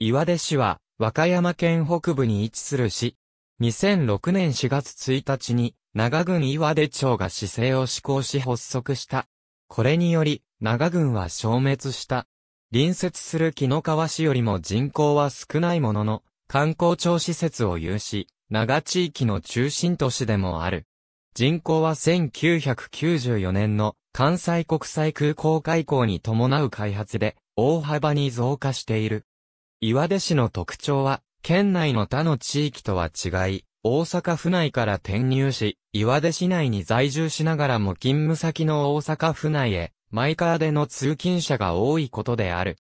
岩出市は、和歌山県北部に位置する市。2006年4月1日に、長郡岩出町が市政を施行し発足した。これにより、長郡は消滅した。隣接する木の川市よりも人口は少ないものの、観光庁施設を有し、長地域の中心都市でもある。人口は1994年の関西国際空港開港に伴う開発で大幅に増加している。岩出市の特徴は、県内の他の地域とは違い、大阪府内から転入し、岩出市内に在住しながらも勤務先の大阪府内へ、マイカーでの通勤者が多いことである。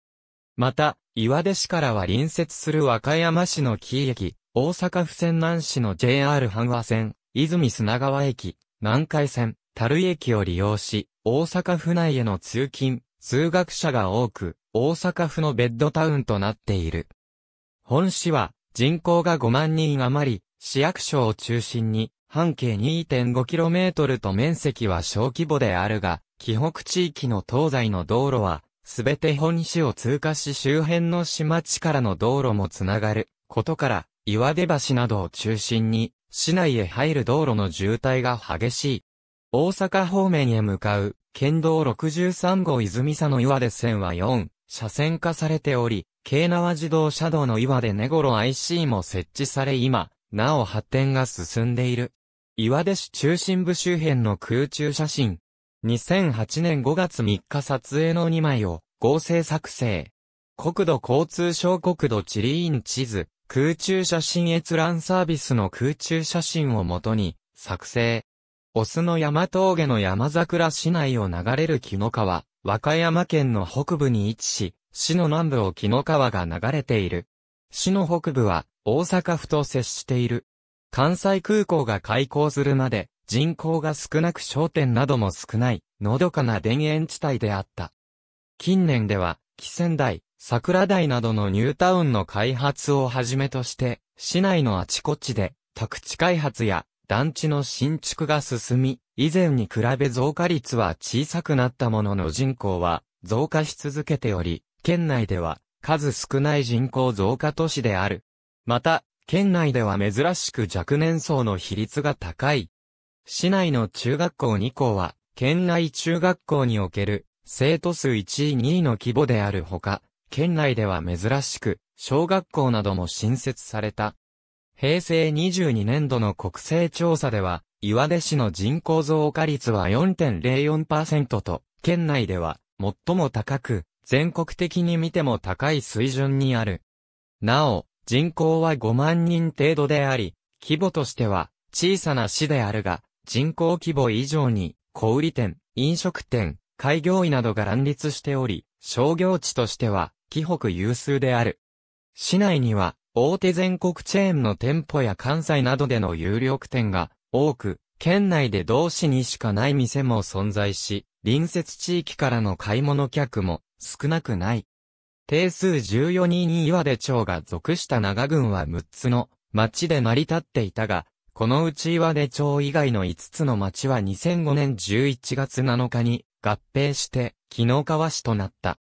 また、岩出市からは隣接する和歌山市の紀伊駅、大阪府泉南市の JR 阪和線、泉砂川駅、南海線、樽井駅を利用し、大阪府内への通勤、通学者が多く、大阪府のベッドタウンとなっている。本市は人口が5万人余り、市役所を中心に半径 2.5km と面積は小規模であるが、紀北地域の東西の道路は、すべて本市を通過し周辺の市町からの道路もつながることから、岩出橋などを中心に、市内へ入る道路の渋滞が激しい。大阪方面へ向かう、県道63号泉佐野岩出線は4、車線化されており、京奈和自動車道の岩で根頃 IC も設置され今、なお発展が進んでいる。岩出市中心部周辺の空中写真。2008年5月3日撮影の2枚を合成作成。国土交通省国土地理院地図、空中写真閲覧サービスの空中写真をもとに作成。オスの山峠の山桜市内を流れる木の川、和歌山県の北部に位置し、市の南部を紀の川が流れている。市の北部は大阪府と接している。関西空港が開港するまで人口が少なく商店なども少ない、のどかな田園地帯であった。近年では、紀仙台、桜台などのニュータウンの開発をはじめとして、市内のあちこちで、宅地開発や団地の新築が進み、以前に比べ増加率は小さくなったものの人口は増加し続けており、県内では数少ない人口増加都市である。また、県内では珍しく若年層の比率が高い。市内の中学校2校は、県内中学校における生徒数1位2位の規模であるほか、県内では珍しく、小学校なども新設された。平成22年度の国勢調査では、岩出市の人口増加率は4.04%と、県内では最も高く、全国的に見ても高い水準にある。なお、人口は5万人程度であり、規模としては小さな市であるが、人口規模以上に小売店、飲食店、開業医などが乱立しており、商業地としては、紀北有数である。市内には、大手全国チェーンの店舗や関西などでの有力店が多く、県内で同市にしかない店も存在し、隣接地域からの買い物客も少なくない。定数14人に岩出町が属した長郡は6つの町で成り立っていたが、このうち岩出町以外の5つの町は2005年11月7日に合併して木の川市となった。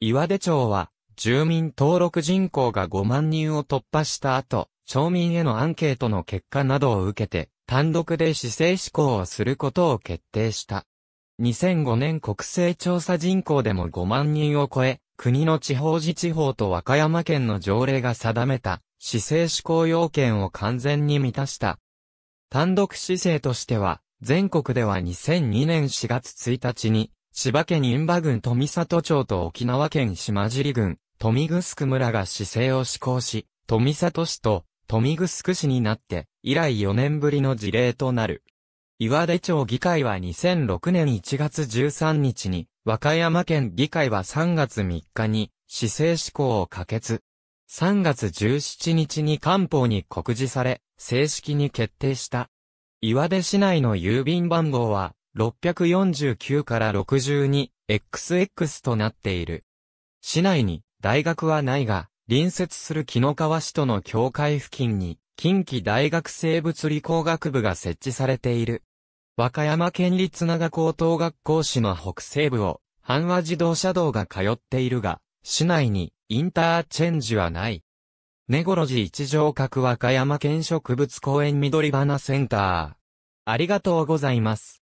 岩出町は住民登録人口が5万人を突破した後、町民へのアンケートの結果などを受けて、単独で市政施行をすることを決定した。2005年国勢調査人口でも5万人を超え、国の地方自治法と和歌山県の条例が定めた、市政施行要件を完全に満たした。単独市政としては、全国では2002年4月1日に、千葉県印馬郡富里町と沖縄県島尻郡、富城村が市政を施行し、富里市と富見城市になって、以来4年ぶりの事例となる。岩出町議会は2006年1月13日に、和歌山県議会は3月3日に、市政施行を可決。3月17日に官報に告示され、正式に決定した。岩出市内の郵便番号は、649から 62XX となっている。市内に大学はないが、隣接する木の川市との境界付近に、近畿大学生物理工学部が設置されている。和歌山県立長高等学校市の北西部を、阪和自動車道が通っているが、市内にインターチェンジはない。ネゴロジ一条角和歌山県植物公園緑花センター。ありがとうございます。